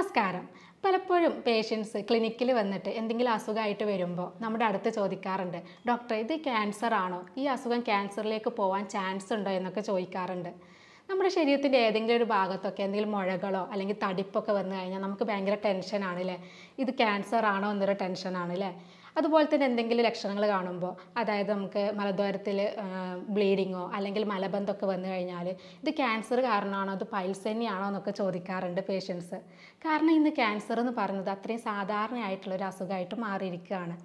നമസ്കാരം പലപ്പോഴും പേഷ്യൻസ് ക്ലിനിക്കിൽ വന്നിട്ട് എന്തെങ്കിലും അസുഖമായിട്ട് വരുമ്പോൾ നമ്മുടെ അടുത്ത് ചോദിക്കാറുണ്ട് ഡോക്ടർ ഇത് ക്യാൻസർ ആണോ ഈ അസുഖം ക്യാൻസറിലേക്ക് പോകാൻ ചാൻസ് ഉണ്ടോ എന്നൊക്കെ ചോദിക്കാറുണ്ട് നമ്മുടെ ശരീരത്തിൻ്റെ ഏതെങ്കിലും ഒരു ഭാഗത്തൊക്കെ എന്തെങ്കിലും മുഴകളോ അല്ലെങ്കിൽ തടിപ്പൊക്കെ വന്നു കഴിഞ്ഞാൽ നമുക്ക് ഭയങ്കര ടെൻഷനാണ് അല്ലേ ഇത് ക്യാൻസർ ആണോ എന്നൊരു ടെൻഷനാണ് അല്ലേ അതുപോലെ തന്നെ എന്തെങ്കിലും ലക്ഷണങ്ങൾ കാണുമ്പോൾ അതായത് നമുക്ക് മലദ്വാരത്തിൽ ബ്ലീഡിങ്ങോ അല്ലെങ്കിൽ മലബന്ധമൊക്കെ വന്നു കഴിഞ്ഞാൽ ഇത് ക്യാൻസർ കാരണമാണോ അത് പൈൽസ് തന്നെയാണോ എന്നൊക്കെ ചോദിക്കാറുണ്ട് പേഷ്യൻസ് കാരണം ഇന്ന് ക്യാൻസർ എന്ന് പറയുന്നത് അത്രയും സാധാരണയായിട്ടുള്ള ഒരു അസുഖമായിട്ട് മാറിയിരിക്കുകയാണ്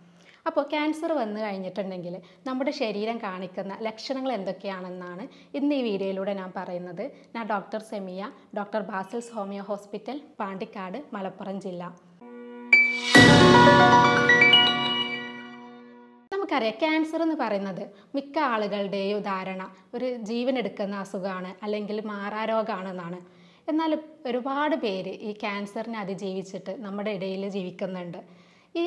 അപ്പോൾ ക്യാൻസർ വന്നു കഴിഞ്ഞിട്ടുണ്ടെങ്കിൽ നമ്മുടെ ശരീരം കാണിക്കുന്ന ലക്ഷണങ്ങൾ എന്തൊക്കെയാണെന്നാണ് ഇന്ന് ഈ വീഡിയോയിലൂടെ ഞാൻ പറയുന്നത് ഞാൻ doctor Semiya doctor Basil's homeo hospital Pandikkad Malappuram ജില്ല നമുക്കറിയാം ക്യാൻസർ എന്ന് പറയുന്നത് മിക്ക ആളുകളുടെയും ധാരണ ഒരു ജീവൻ എടുക്കുന്ന അസുഖമാണ് അല്ലെങ്കിൽ മാറാരോഗമാണെന്നാണ് എന്നാൽ ഒരുപാട് പേര് ഈ ക്യാൻസറിനെ അതിജീവിച്ചിട്ട് നമ്മുടെ ഇടയിൽ ജീവിക്കുന്നുണ്ട് ഈ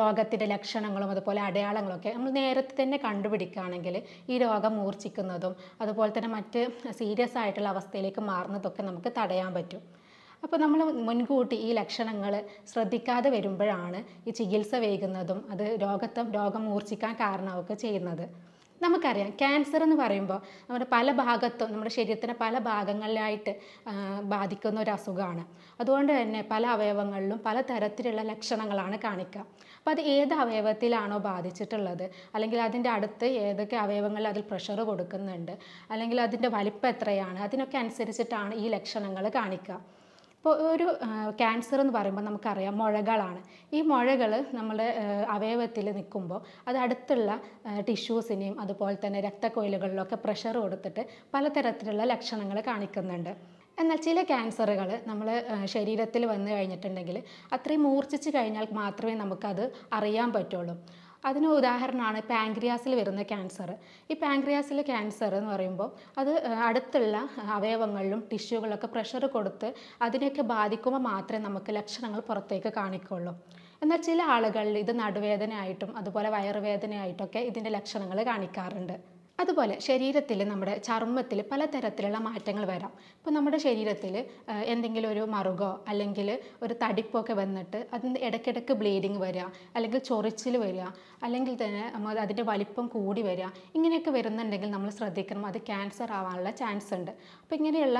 രോഗത്തിൻ്റെ ലക്ഷണങ്ങളും അതുപോലെ അടയാളങ്ങളൊക്കെ നമ്മൾ നേരത്തെ തന്നെ കണ്ടുപിടിക്കുകയാണെങ്കിൽ ഈ രോഗം മൂർച്ഛിക്കുന്നതും അതുപോലെ തന്നെ മറ്റ് സീരിയസ് ആയിട്ടുള്ള അവസ്ഥയിലേക്ക് മാറുന്നതൊക്കെ നമുക്ക് തടയാൻ പറ്റും അപ്പോൾ നമ്മൾ മുൻകൂട്ടി ഈ ലക്ഷണങ്ങൾ ശ്രദ്ധിക്കാതെ വരുമ്പോഴാണ് ഈ ചികിത്സ വേകുന്നതും അത് രോഗത്വം രോഗം മൂർച്ഛിക്കാൻ കാരണമൊക്കെ ചെയ്യുന്നത് നമുക്കറിയാം ക്യാൻസർ എന്ന് പറയുമ്പോൾ നമ്മുടെ പല ഭാഗത്തും നമ്മുടെ ശരീരത്തിൻ്റെ പല ഭാഗങ്ങളിലായിട്ട് ബാധിക്കുന്ന ഒരു അസുഖമാണ് അതുകൊണ്ട് തന്നെ പല അവയവങ്ങളിലും പല തരത്തിലുള്ള ലക്ഷണങ്ങളാണ് കാണിക്കുക അപ്പോൾ അത് ഏത് അവയവത്തിലാണോ ബാധിച്ചിട്ടുള്ളത് അല്ലെങ്കിൽ അതിൻ്റെ അടുത്ത് ഏതൊക്കെ അവയവങ്ങളിൽ അതിൽ പ്രഷർ കൊടുക്കുന്നുണ്ട് അല്ലെങ്കിൽ അതിൻ്റെ വലിപ്പം എത്രയാണ് അതിനൊക്കെ അനുസരിച്ചിട്ടാണ് ഈ ലക്ഷണങ്ങൾ കാണിക്കുക ഇപ്പോൾ ഒരു ക്യാൻസർ എന്ന് പറയുമ്പോൾ നമുക്കറിയാം മുഴകളാണ് ഈ മുഴകൾ നമ്മുടെ അവയവത്തിൽ നിൽക്കുമ്പോൾ അത് അടുത്തുള്ള ടിഷ്യൂസിനെയും അതുപോലെ തന്നെ രക്തക്കൊയിലുകളിലൊക്കെ പ്രഷർ കൊടുത്തിട്ട് പലതരത്തിലുള്ള ലക്ഷണങ്ങൾ കാണിക്കുന്നുണ്ട് എന്നാൽ ചില ക്യാൻസറുകൾ നമ്മൾ ശരീരത്തിൽ വന്നു കഴിഞ്ഞിട്ടുണ്ടെങ്കിൽ അത്രയും മൂർച്ഛിച്ച് കഴിഞ്ഞാൽ മാത്രമേ നമുക്കത് അറിയാൻ പറ്റുള്ളൂ അതിന് ഉദാഹരണമാണ് പാൻക്രിയാസിൽ വരുന്ന ക്യാൻസർ ഈ പാങ്ക്രിയാസിലെ ക്യാൻസർ എന്ന് പറയുമ്പോൾ അത് അടുത്തുള്ള അവയവങ്ങളിലും ടിഷ്യൂകളിലൊക്കെ പ്രഷർ കൊടുത്ത് അതിനെയൊക്കെ ബാധിക്കുമ്പോൾ മാത്രമേ നമുക്ക് ലക്ഷണങ്ങൾ പുറത്തേക്ക് കാണിക്കുള്ളൂ എന്നാൽ ചില ആളുകളിൽ ഇത് നടുവേദനയായിട്ടും അതുപോലെ വയറുവേദനയായിട്ടൊക്കെ ഇതിൻ്റെ ലക്ഷണങ്ങൾ കാണിക്കാറുണ്ട് അതുപോലെ ശരീരത്തിൽ നമ്മുടെ ചർമ്മത്തിൽ പലതരത്തിലുള്ള മാറ്റങ്ങൾ വരാം ഇപ്പോൾ നമ്മുടെ ശരീരത്തിൽ എന്തെങ്കിലും ഒരു മറുകോ അല്ലെങ്കിൽ ഒരു തടിപ്പൊക്കെ വന്നിട്ട് അതിന് ഇടയ്ക്കിടയ്ക്ക് ബ്ലീഡിങ് വരിക അല്ലെങ്കിൽ ചൊറിച്ചിൽ വരിക അല്ലെങ്കിൽ തന്നെ അതിൻ്റെ വലിപ്പം കൂടി വരിക ഇങ്ങനെയൊക്കെ വരുന്നുണ്ടെങ്കിൽ നമ്മൾ ശ്രദ്ധിക്കണം അത് ക്യാൻസർ ആവാനുള്ള ചാൻസ് ഉണ്ട് അപ്പോൾ ഇങ്ങനെയുള്ള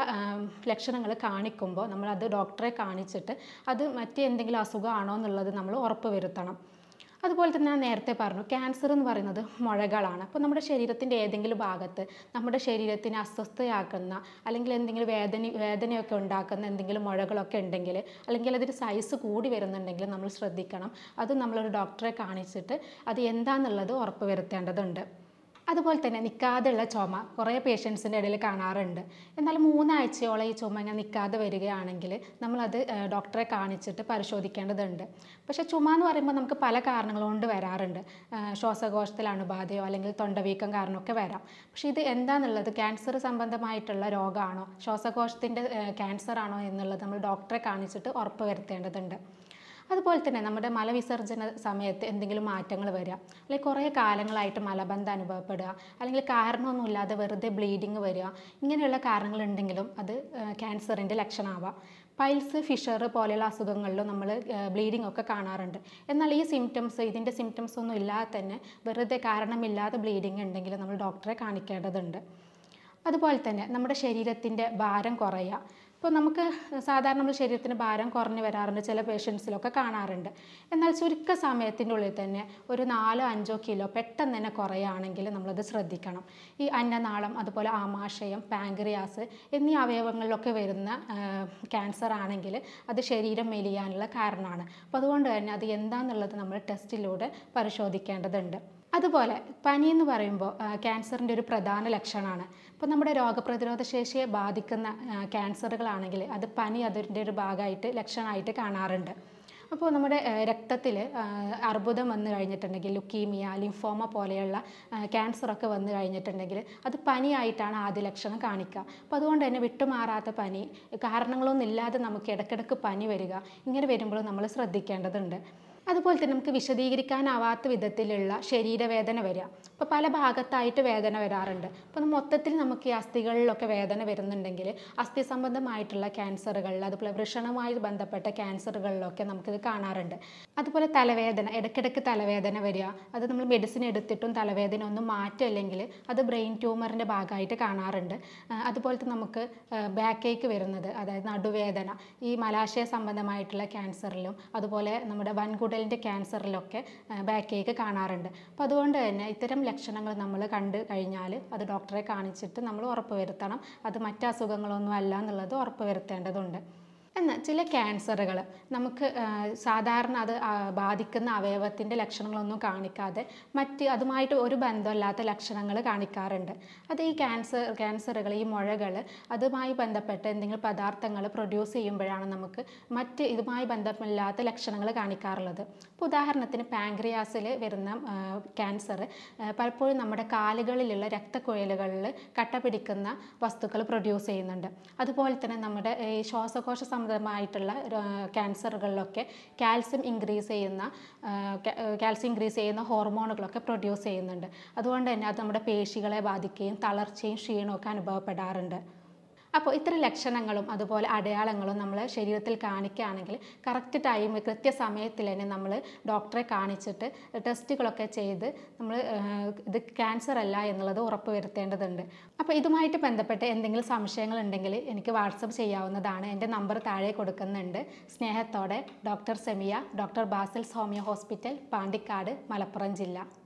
ലക്ഷണങ്ങൾ കാണിക്കുമ്പോൾ നമ്മൾ അത് ഡോക്ടറെ കാണിച്ചിട്ട് അത് മറ്റേ എന്തെങ്കിലും അസുഖമാണോ എന്നുള്ളത് നമ്മൾ ഉറപ്പ് വരുത്തണം അതുപോലെ തന്നെ ഞാൻ നേരത്തെ പറഞ്ഞു ക്യാൻസർ എന്ന് പറയുന്നത് മുഴകളാണ് അപ്പോൾ നമ്മുടെ ശരീരത്തിൻ്റെ ഏതെങ്കിലും ഭാഗത്ത് നമ്മുടെ ശരീരത്തിന് അസ്വസ്ഥയാക്കുന്ന അല്ലെങ്കിൽ എന്തെങ്കിലും വേദന വേദനയൊക്കെ ഉണ്ടാക്കുന്ന എന്തെങ്കിലും മുഴകളൊക്കെ ഉണ്ടെങ്കിൽ അല്ലെങ്കിൽ അതിൻ്റെ സൈസ് കൂടി വരുന്നുണ്ടെങ്കിൽ നമ്മൾ ശ്രദ്ധിക്കണം അത് നമ്മളൊരു ഡോക്ടറെ കാണിച്ചിട്ട് അത് എന്താണെന്നുള്ളത് ഉറപ്പ് വരുത്തേണ്ടതുണ്ട് അതുപോലെ തന്നെ നിൽക്കാതെയുള്ള ചുമ കുറേ പേഷ്യൻസിൻ്റെ ഇടയിൽ കാണാറുണ്ട് എന്നാൽ മൂന്നാഴ്ചയോളം ഈ ചുമ ഇങ്ങനെ നിൽക്കാതെ വരികയാണെങ്കിൽ നമ്മളത് ഡോക്ടറെ കാണിച്ചിട്ട് പരിശോധിക്കേണ്ടതുണ്ട് പക്ഷേ ചുമ എന്ന് പറയുമ്പോൾ നമുക്ക് പല കാരണങ്ങൾ കൊണ്ട് വരാറുണ്ട് ശ്വാസകോശത്തിൽ അണുബാധയോ അല്ലെങ്കിൽ തൊണ്ടവീക്കം കാരണമൊക്കെ വരാം പക്ഷേ ഇത് എന്താണെന്നുള്ളത് ക്യാൻസർ സംബന്ധമായിട്ടുള്ള രോഗമാണോ ശ്വാസകോശത്തിൻ്റെ ക്യാൻസർ ആണോ എന്നുള്ളത് നമ്മൾ ഡോക്ടറെ കാണിച്ചിട്ട് ഉറപ്പ് വരുത്തേണ്ടതുണ്ട് അതുപോലെ തന്നെ നമ്മുടെ മലവിസർജന സമയത്ത് എന്തെങ്കിലും മാറ്റങ്ങൾ വരിക അല്ലെങ്കിൽ കുറേ കാലങ്ങളായിട്ട് മലബന്ധം അനുഭവപ്പെടുക അല്ലെങ്കിൽ കാരണമൊന്നുമില്ലാതെ വെറുതെ ബ്ലീഡിങ് വരിക ഇങ്ങനെയുള്ള കാരണങ്ങളുണ്ടെങ്കിലും അത് ക്യാൻസറിൻ്റെ ലക്ഷണമാവാം പൈൽസ് ഫിഷർ പോലെയുള്ള അസുഖങ്ങളിലും നമ്മൾ ബ്ലീഡിംഗ് ഒക്കെ കാണാറുണ്ട് എന്നാൽ ഈ സിംറ്റംസ് ഇതിൻ്റെ സിംറ്റംസ് ഒന്നും ഇല്ലാതെ തന്നെ വെറുതെ കാരണമില്ലാതെ ബ്ലീഡിംഗ് ഉണ്ടെങ്കിൽ നമ്മൾ ഡോക്ടറെ കാണിക്കേണ്ടതുണ്ട് അതുപോലെ തന്നെ നമ്മുടെ ശരീരത്തിൻ്റെ ഭാരം കുറയുക ഇപ്പോൾ നമുക്ക് സാധാരണ നമ്മൾ ശരീരത്തിന് ഭാരം കുറഞ്ഞു വരാറുണ്ട് ചില പേഷ്യൻസിലൊക്കെ കാണാറുണ്ട് എന്നാൽ ചുരുക്ക സമയത്തിൻ്റെ ഉള്ളിൽ തന്നെ ഒരു നാലോ അഞ്ചോ കിലോ പെട്ടെന്ന് തന്നെ കുറയുകയാണെങ്കിൽ നമ്മളത് ശ്രദ്ധിക്കണം ഈ അന്നനാളം അതുപോലെ ആമാശയം പാങ്ക്രിയാസ് എന്നീ അവയവങ്ങളിലൊക്കെ വരുന്ന ക്യാൻസർ ആണെങ്കിൽ അത് ശരീരം മെലിയാനുള്ള കാരണമാണ് അപ്പോൾ അതുകൊണ്ട് തന്നെ അത് എന്താണെന്നുള്ളത് നമ്മൾ ടെസ്റ്റിലൂടെ പരിശോധിക്കേണ്ടതുണ്ട് അതുപോലെ പനി എന്ന് പറയുമ്പോൾ ക്യാൻസറിൻ്റെ ഒരു പ്രധാന ലക്ഷണമാണ് ഇപ്പോൾ നമ്മുടെ രോഗപ്രതിരോധ ശേഷിയെ ബാധിക്കുന്ന ക്യാൻസറുകളാണെങ്കിൽ അത് പനി അതിൻ്റെ ഒരു ഭാഗമായിട്ട് ലക്ഷണമായിട്ട് കാണാറുണ്ട് അപ്പോൾ നമ്മുടെ രക്തത്തിൽ അർബുദം വന്നു കഴിഞ്ഞിട്ടുണ്ടെങ്കിൽ ലുക്കീമിയ ലിംഫോമ പോലെയുള്ള ക്യാൻസറൊക്കെ വന്നു കഴിഞ്ഞിട്ടുണ്ടെങ്കിൽ അത് പനിയായിട്ടാണ് ആദ്യ ലക്ഷണം കാണിക്കുക അപ്പോൾ അതുകൊണ്ട് തന്നെ വിട്ടുമാറാത്ത പനി കാരണങ്ങളൊന്നുമില്ലാതെ നമുക്ക് ഇടയ്ക്കിടയ്ക്ക് പനി വരിക ഇങ്ങനെ വരുമ്പോൾ നമ്മൾ ശ്രദ്ധിക്കേണ്ടതുണ്ട് അതുപോലെ തന്നെ നമുക്ക് വിശദീകരിക്കാനാവാത്ത വിധത്തിലുള്ള ശരീരവേദന വരിക ഇപ്പോൾ പല ഭാഗത്തായിട്ട് വേദന വരാറുണ്ട് അപ്പോൾ മൊത്തത്തിൽ നമുക്ക് ഈ അസ്ഥികളിലൊക്കെ വേദന വരുന്നുണ്ടെങ്കിൽ അസ്ഥി സംബന്ധമായിട്ടുള്ള ക്യാൻസറുകളിൽ അതുപോലെ വൃഷണമായി ബന്ധപ്പെട്ട ക്യാൻസറുകളിലൊക്കെ നമുക്കിത് കാണാറുണ്ട് അതുപോലെ തലവേദന ഇടയ്ക്കിടയ്ക്ക് തലവേദന വരിക അത് നമ്മൾ മെഡിസിൻ എടുത്തിട്ടും തലവേദന ഒന്നും മാറ്റില്ലെങ്കിൽ അത് ബ്രെയിൻ ട്യൂമറിൻ്റെ ഭാഗമായിട്ട് കാണാറുണ്ട് അതുപോലത്തെ നമുക്ക് ബാക്കേക്ക് വരുന്നത് അതായത് നടുവേദന ഈ മലാശയ സംബന്ധമായിട്ടുള്ള ക്യാൻസറിലും അതുപോലെ നമ്മുടെ വൻകുടലിൻ്റെ ക്യാൻസറിലൊക്കെ ബാക്കേക്ക് കാണാറുണ്ട് അപ്പോൾ അതുകൊണ്ട് തന്നെ ഇത്തരം ലക്ഷണങ്ങൾ നമ്മൾ കണ്ട് കഴിഞ്ഞാൽ അത് ഡോക്ടറെ കാണിച്ചിട്ട് നമ്മൾ ഉറപ്പ് വരുത്തണം അത് അസുഖങ്ങളൊന്നും അല്ല എന്നുള്ളത് ഉറപ്പ് വരുത്തേണ്ടതുണ്ട് എന്നാൽ ചില ക്യാൻസറുകൾ നമുക്ക് സാധാരണ അത് ബാധിക്കുന്ന അവയവത്തിൻ്റെ ലക്ഷണങ്ങളൊന്നും കാണിക്കാതെ മറ്റ് അതുമായിട്ട് ഒരു ബന്ധമില്ലാത്ത ലക്ഷണങ്ങൾ കാണിക്കാറുണ്ട് അത് ഈ ക്യാൻസർ ക്യാൻസറുകൾ ഈ മുഴകൾ അതുമായി ബന്ധപ്പെട്ട് എന്തെങ്കിലും പദാർത്ഥങ്ങൾ പ്രൊഡ്യൂസ് ചെയ്യുമ്പോഴാണ് നമുക്ക് മറ്റ് ഇതുമായി ബന്ധമില്ലാത്ത ലക്ഷണങ്ങൾ കാണിക്കാറുള്ളത് ഇപ്പോൾ ഉദാഹരണത്തിന് പാങ്ക്രിയാസിൽ വരുന്ന ക്യാൻസർ പലപ്പോഴും നമ്മുടെ കാലുകളിലുള്ള രക്തക്കുഴലുകളിൽ കട്ട പിടിക്കുന്ന വസ്തുക്കൾ പ്രൊഡ്യൂസ് ചെയ്യുന്നുണ്ട് അതുപോലെ തന്നെ നമ്മുടെ ശ്വാസകോശ സംബന്ധ സംബന്ധമായിട്ടുള്ള ക്യാൻസറുകളിലൊക്കെ കാൽസ്യം ഇൻക്രീസ് ചെയ്യുന്ന കാൽസ്യം ഇൻക്രീസ് ചെയ്യുന്ന ഹോർമോണുകളൊക്കെ പ്രൊഡ്യൂസ് ചെയ്യുന്നുണ്ട് അതുകൊണ്ട് തന്നെ അത് നമ്മുടെ പേശികളെ ബാധിക്കുകയും തളർച്ചയും ക്ഷീണമൊക്കെ അനുഭവപ്പെടാറുണ്ട് അപ്പോൾ ഇത്തരം ലക്ഷണങ്ങളും അതുപോലെ അടയാളങ്ങളും നമ്മൾ ശരീരത്തിൽ കാണിക്കുകയാണെങ്കിൽ കറക്റ്റ് ടൈം കൃത്യസമയത്തിൽ തന്നെ നമ്മൾ ഡോക്ടറെ കാണിച്ചിട്ട് ടെസ്റ്റുകളൊക്കെ ചെയ്ത് നമ്മൾ ഇത് ക്യാൻസർ അല്ല എന്നുള്ളത് ഉറപ്പുവരുത്തേണ്ടതുണ്ട് അപ്പോൾ ഇതുമായിട്ട് ബന്ധപ്പെട്ട് എന്തെങ്കിലും സംശയങ്ങൾ ഉണ്ടെങ്കിൽ എനിക്ക് വാട്സപ്പ് ചെയ്യാവുന്നതാണ് എൻ്റെ നമ്പർ താഴെ കൊടുക്കുന്നുണ്ട് സ്നേഹത്തോടെ doctor Semiya doctor Basil's homeo hospital Pandikkad Malappuram ജില്ല